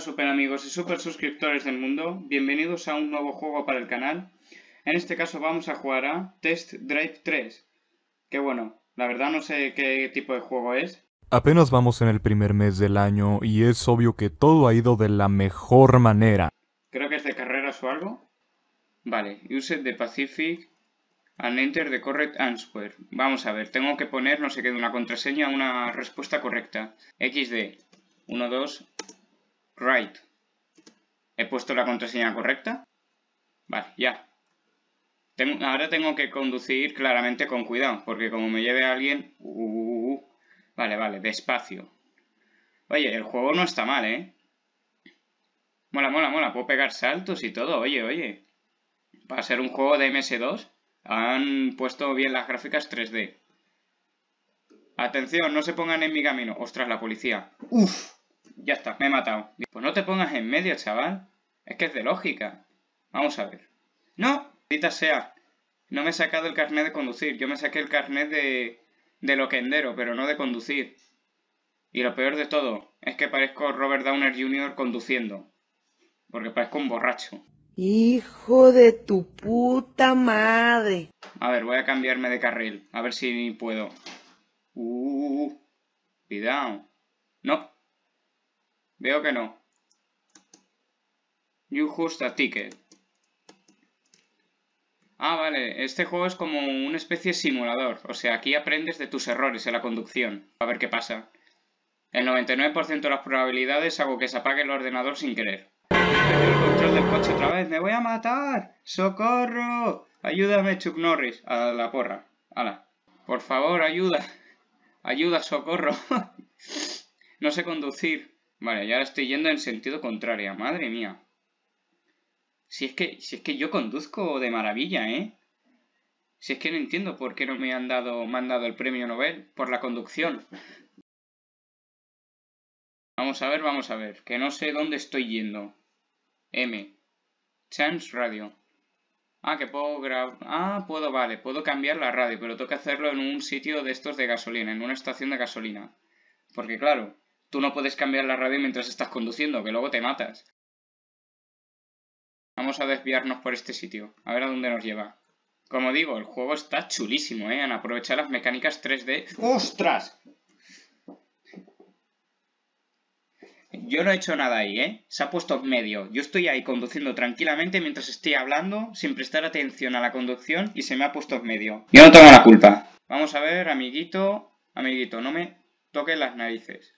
super amigos y super suscriptores del mundo? Bienvenidos a un nuevo juego para el canal. En este caso vamos a jugar a Test Drive 3. Que bueno, la verdad no sé qué tipo de juego es. Apenas vamos en el primer mes del año y es obvio que todo ha ido de la mejor manera. Creo que es de carreras o algo. Vale, use the Pacific and enter the correct answer. Vamos a ver, tengo que poner no sé qué de una contraseña una respuesta correcta. XD. 1, 2, Right. ¿He puesto la contraseña correcta? Vale, ya. ahora tengo que conducir claramente con cuidado, porque como me lleve a alguien... Uh, uh, uh, vale, vale, despacio. Oye, el juego no está mal, ¿eh? Mola, mola, mola. Puedo pegar saltos y todo. Oye, oye. ¿Va a ser un juego de MS2, han puesto bien las gráficas 3D. Atención, no se pongan en mi camino. Ostras, la policía. Uf. Ya está, me he matado. Pues no te pongas en medio, chaval. Es que es de lógica. Vamos a ver. ¡No! dita sea. No me he sacado el carnet de conducir. Yo me saqué el carnet de... de loquendero, pero no de conducir. Y lo peor de todo es que parezco Robert Downer Jr. conduciendo. Porque parezco un borracho. Hijo de tu puta madre. A ver, voy a cambiarme de carril. A ver si puedo. Uh, cuidado. No, Veo que no. You just a ticket. Ah, vale, este juego es como una especie de simulador, o sea, aquí aprendes de tus errores en la conducción, a ver qué pasa. El 99% de las probabilidades hago que se apague el ordenador sin querer. el control del coche otra vez, ¡me voy a matar! ¡Socorro! ¡Ayúdame Chuck Norris! A la porra, ala. Por favor, ayuda, ayuda, socorro. no sé conducir. Vale, y ahora estoy yendo en sentido contrario. Madre mía. Si es que, si es que yo conduzco de maravilla, ¿eh? Si es que no entiendo por qué no me han dado, me el premio Nobel por la conducción. Vamos a ver, vamos a ver, que no sé dónde estoy yendo. M. Chance Radio. Ah, que puedo grabar... Ah, puedo, vale, puedo cambiar la radio, pero tengo que hacerlo en un sitio de estos de gasolina, en una estación de gasolina. Porque claro, Tú no puedes cambiar la radio mientras estás conduciendo, que luego te matas. Vamos a desviarnos por este sitio, a ver a dónde nos lleva. Como digo, el juego está chulísimo, ¿eh? Han aprovechado las mecánicas 3D. ¡Ostras! Yo no he hecho nada ahí, ¿eh? Se ha puesto en medio. Yo estoy ahí conduciendo tranquilamente mientras estoy hablando, sin prestar atención a la conducción, y se me ha puesto en medio. Yo no tengo la culpa. Vamos a ver, amiguito. Amiguito, no me toques las narices.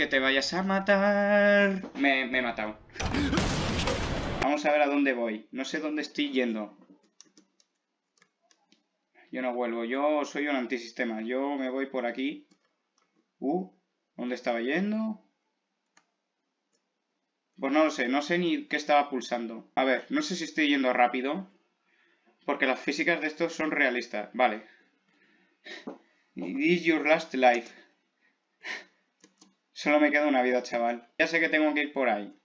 que te vayas a matar. Me, he matado. Vamos a ver a dónde voy. No sé dónde estoy yendo. Yo no vuelvo. Yo soy un antisistema. Yo me voy por aquí. Uh, ¿dónde estaba yendo? Pues no lo sé. No sé ni qué estaba pulsando. A ver, no sé si estoy yendo rápido. Porque las físicas de estos son realistas. Vale. this your last life. Solo me queda una vida, chaval. Ya sé que tengo que ir por ahí.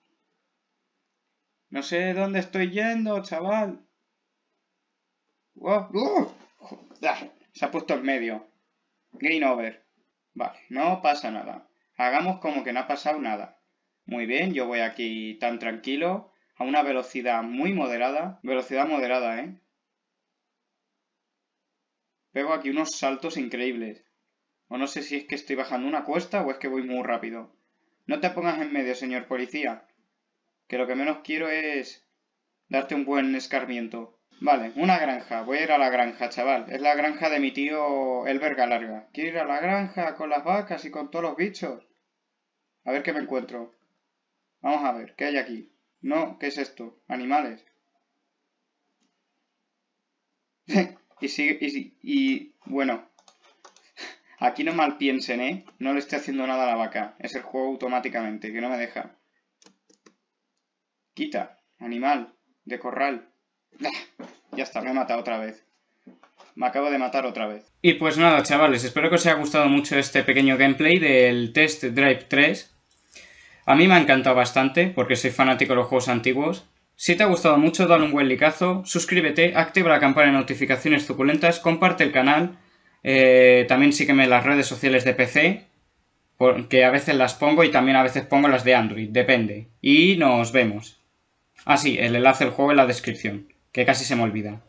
No sé dónde estoy yendo, chaval. Oh, oh, Se ha puesto en medio. Green over. Vale, no pasa nada. Hagamos como que no ha pasado nada. Muy bien, yo voy aquí tan tranquilo, a una velocidad muy moderada. Velocidad moderada, ¿eh? Pego aquí unos saltos increíbles. O no sé si es que estoy bajando una cuesta o es que voy muy rápido. No te pongas en medio, señor policía. Que lo que menos quiero es darte un buen escarmiento. Vale, una granja. Voy a ir a la granja, chaval. Es la granja de mi tío Elberga larga. Quiero ir a la granja con las vacas y con todos los bichos. A ver qué me encuentro. Vamos a ver, ¿qué hay aquí? No, ¿qué es esto? Animales. y, sigue, y bueno, Aquí no mal piensen, ¿eh? No le estoy haciendo nada a la vaca. Es el juego automáticamente, que no me deja. Quita. Animal. De corral. Ya está, me he matado otra vez. Me acabo de matar otra vez. Y pues nada, chavales, espero que os haya gustado mucho este pequeño gameplay del Test Drive 3. A mí me ha encantado bastante, porque soy fanático de los juegos antiguos. Si te ha gustado mucho, dale un buen licazo, suscríbete, activa la campana de notificaciones suculentas, comparte el canal eh, también sígueme en las redes sociales de PC, porque a veces las pongo y también a veces pongo las de Android, depende. Y nos vemos. Ah, sí, el enlace del juego en la descripción, que casi se me olvida.